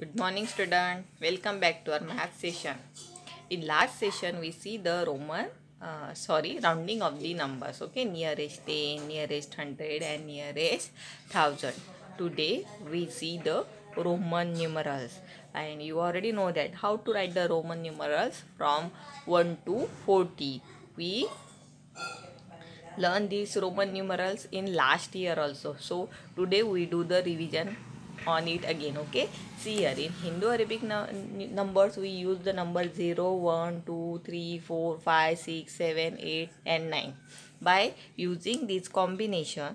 Good morning student. Welcome back to our math session. In last session we see the Roman uh, sorry rounding of the numbers okay nearest 10 nearest 100 and nearest 1000 today we see the roman numerals and you already know that how to write the roman numerals from 1 to 40 we learn these roman numerals in last year also so today we do the revision on it again okay see here in Hindu Arabic numbers we use the number 0 1 2 3 4 5 6 7 8 and 9 by using this combination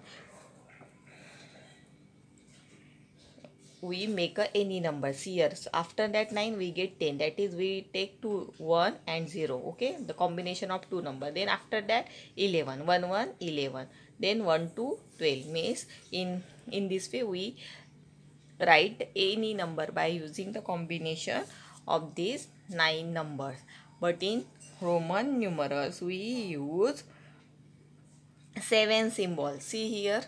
we make a any number see here so after that 9 we get 10 that is we take 2 1 and 0 okay the combination of two number then after that 11 1 1 11 then 1 2 12 means in in this way we write any number by using the combination of these nine numbers but in roman numerals we use seven symbols see here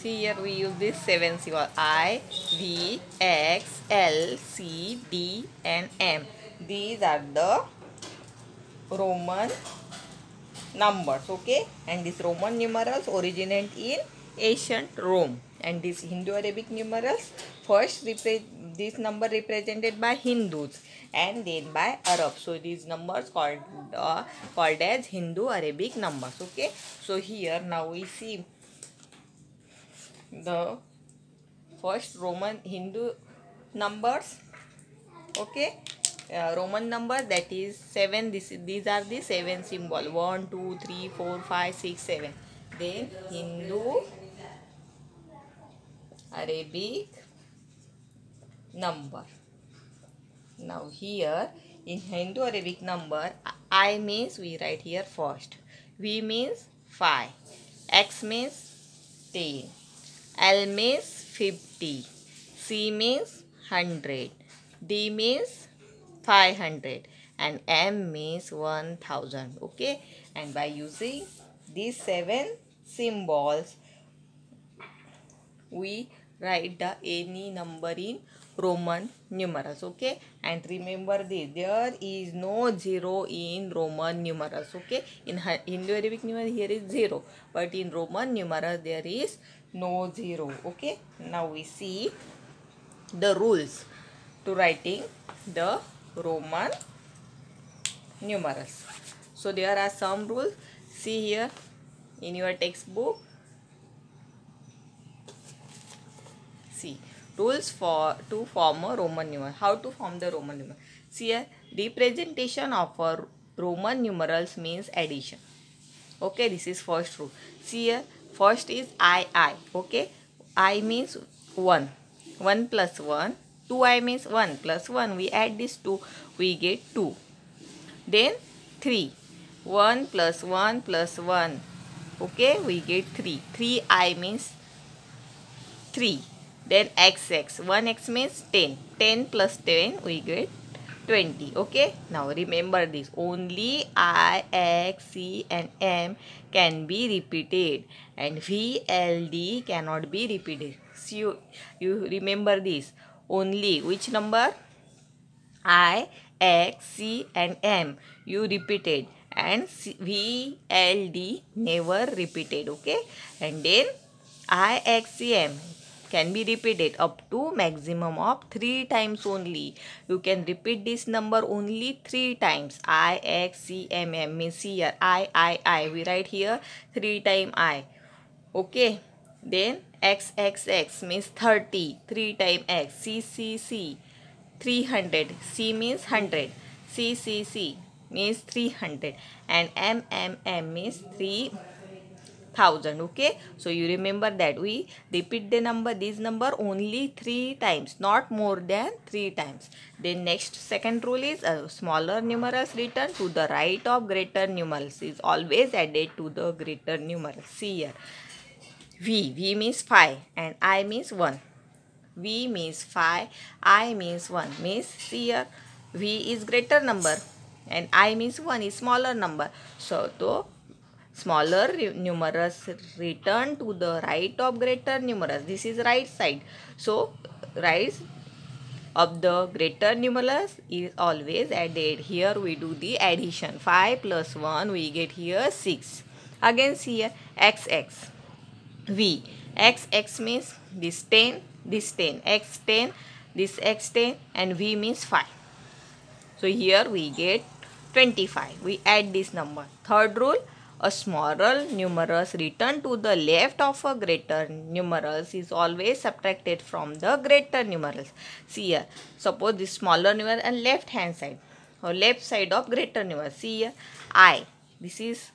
see here we use this seven symbol i v x l c d and m these are the roman numbers okay and these roman numerals originate in ancient rome and these Hindu-Arabic numerals first this number represented by Hindus and then by Arabs. So these numbers called uh, called as Hindu-Arabic numbers. Okay. So here now we see the first Roman Hindu numbers. Okay. Uh, Roman number that is 7 this these are the 7 symbol 1 2 3 4 5 6 7 then Hindu Arabic number. Now here in Hindu-Arabic number, I means we write here first. V means 5. X means 10. L means 50. C means 100. D means 500. And M means 1000. Okay. And by using these seven symbols, we write the any number in Roman numerals okay and remember this there is no zero in Roman numerals okay in Indo-Arabic numerals, here is zero but in Roman numerals, there is no zero okay now we see the rules to writing the Roman numerals so there are some rules see here in your textbook see Rules for to form a Roman numeral. How to form the Roman numeral? See here, representation of a Roman numerals means addition. Okay, this is first rule. See first is I, I. Okay, I means 1. 1 plus 1. 2i means 1 plus 1. We add this 2, we get 2. Then 3. 1 plus 1 plus 1 okay we get 3 3i means 3 then xx. 1x means 10. 10 plus 10 we get 20. Okay. Now remember this. Only I, X, C and M can be repeated. And V, L, D cannot be repeated. So you, you remember this. Only which number? I, X, C and M. You repeated and C, V, L, D never repeated. Okay. And then I, X, C, M can be repeated up to maximum of 3 times only. You can repeat this number only 3 times. I, X, C, M, M means here I, I, I. We write here 3 time I. Okay. Then X, X, X means 30. 3 time X. C, C, C. 300. C means 100. C, C, C means 300. And M, M, M means 3 thousand okay so you remember that we repeat the number this number only three times not more than three times then next second rule is uh, smaller numerals written to the right of greater numerals is always added to the greater numeral see here v v means 5 and i means 1 v means 5 i means 1 means see here v is greater number and i means 1 is smaller number so to smaller numerus return to the right of greater numerus. this is right side so rise of the greater numerus is always added here we do the addition 5 plus 1 we get here 6 again here v. XX means this 10 this 10 x 10 this x 10 and v means 5 so here we get 25 we add this number third rule a smaller numerus written to the left of a greater numerus is always subtracted from the greater numerus. See here, suppose this smaller numerus and left hand side or left side of greater numerus. See here, I, this is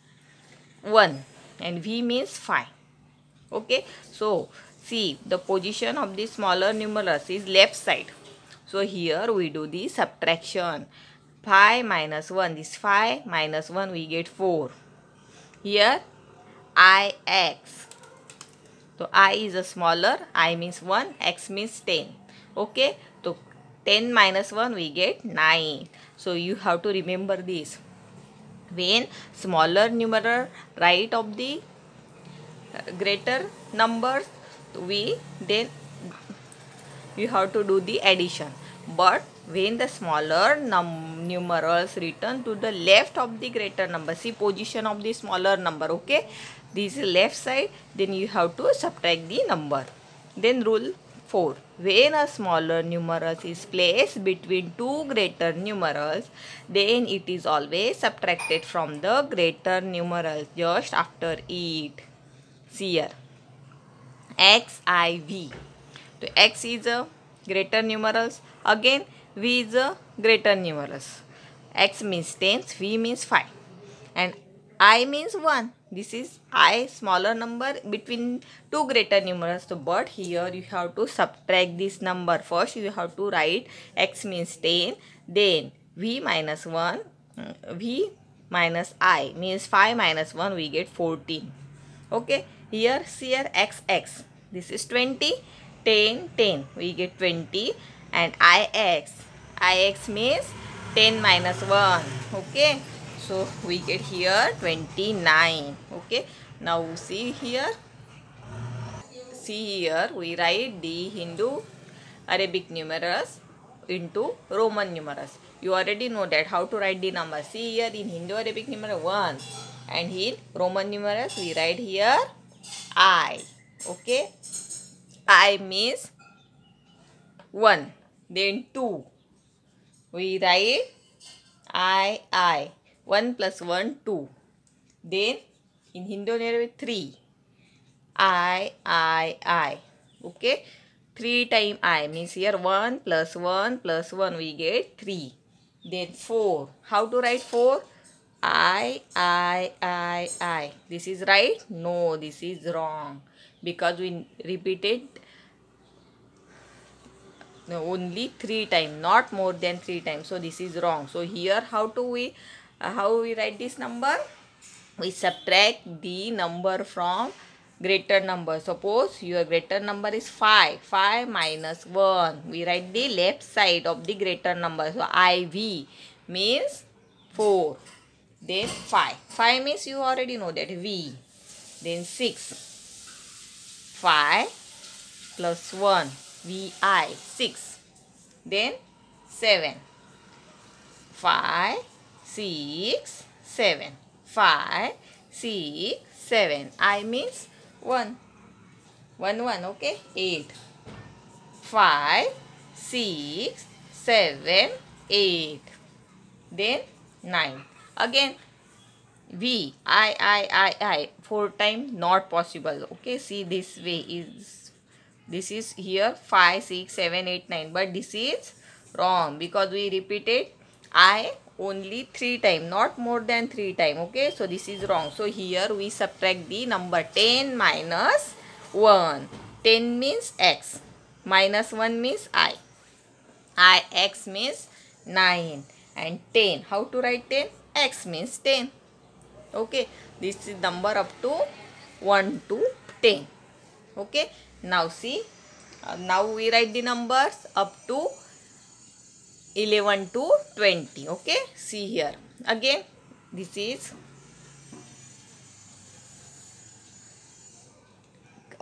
1 and V means 5. Okay, so see the position of the smaller numerus is left side. So here we do the subtraction. 5 minus 1 this 5 minus 1 we get 4 here Ix. So I is a smaller. I means 1. X means 10. Okay. So 10 minus 1 we get 9. So you have to remember this. When smaller numerator right of the greater numbers we then you have to do the addition. But when the smaller number numerals written to the left of the greater number. See position of the smaller number. Okay. This is left side. Then you have to subtract the number. Then rule 4. When a smaller numeral is placed between two greater numerals, then it is always subtracted from the greater numeral just after it. See here. X, I, V. So, X is a greater numerals. Again, V is a greater numerus. X means 10, V means 5. And I means 1. This is I smaller number between two greater numerals. So, but here you have to subtract this number. First you have to write X means 10. Then V minus 1. V minus I means 5 minus 1 we get 14. Okay. Here, here X X. This is 20. 10, 10. We get 20 and I X ix means 10 minus 1 okay so we get here 29 okay now see here see here we write the hindu arabic numerals into roman numerals you already know that how to write the number see here in hindu arabic numeral 1 and in roman numerals we write here i okay i means 1 then 2 we write I, I. 1 plus 1, 2. Then in Hindu there 3. I, I, I. Okay. 3 time I means here 1 plus 1 plus 1 we get 3. Then 4. How to write 4? I, I, I, I. This is right? No, this is wrong. Because we repeated only three times not more than three times so this is wrong so here how do we uh, how we write this number we subtract the number from greater number suppose your greater number is 5 5 minus 1 we write the left side of the greater number so iv means 4 then 5 5 means you already know that v then 6 5 plus 1 VI 6 then 7 5 6 7 5 6 7 I means 1 1 1 okay 8 5 6 7 8 then 9 again V I I I I four time not possible okay see this way is this is here 5, 6, 7, 8, 9. But this is wrong because we repeated I only 3 time not more than 3 time okay so this is wrong so here we subtract the number 10 minus 1 10 means x minus 1 means i i x means 9 and 10 how to write 10 x means 10 okay this is number up to 1 to 10 okay now see, uh, now we write the numbers up to 11 to 20. Okay, see here. Again, this is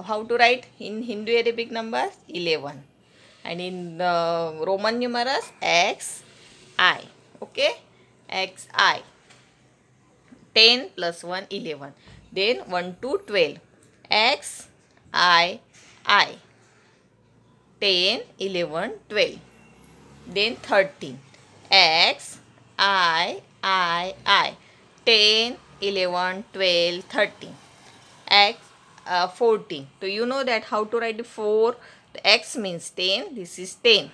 how to write in Hindu Arabic numbers 11 and in uh, Roman numerals x i okay x i 10 plus 1 11 then 1 to 12 x i I. 10, 11, 12. Then 13. X, I, I, I. 10, 11, 12, 13. X, uh, 14. So you know that how to write 4. The X means 10. This is 10.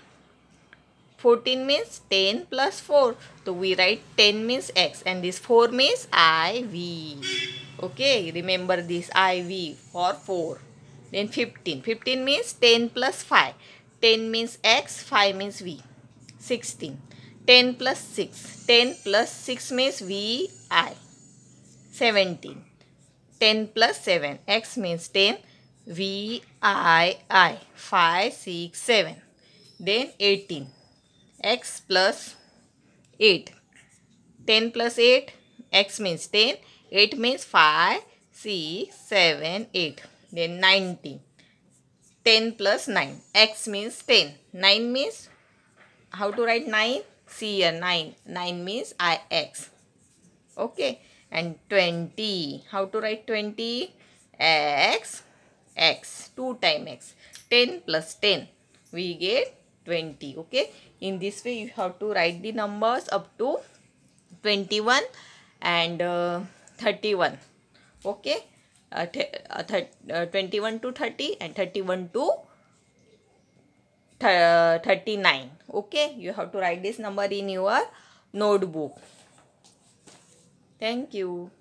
14 means 10 plus 4. So we write 10 means X and this 4 means IV. Okay, remember this IV for 4. Then 15. 15 means 10 plus 5. 10 means X, 5 means V. 16. 10 plus 6. 10 plus 6 means V, I. 17. 10 plus 7. X means 10. V, I, I. 5, 6, 7. Then 18. X plus 8. 10 plus 8. X means 10. 8 means 5, 6, 7, 8. Then 90. 10 plus 9. X means 10. 9 means how to write 9? See here 9. 9 means IX. Okay. And 20. How to write 20? X. X. 2 times X. 10 plus 10. We get 20. Okay. In this way you have to write the numbers up to 21 and uh, 31. Okay uh, uh, uh, 21 to 30 and 31 to th uh, 39 okay you have to write this number in your notebook thank you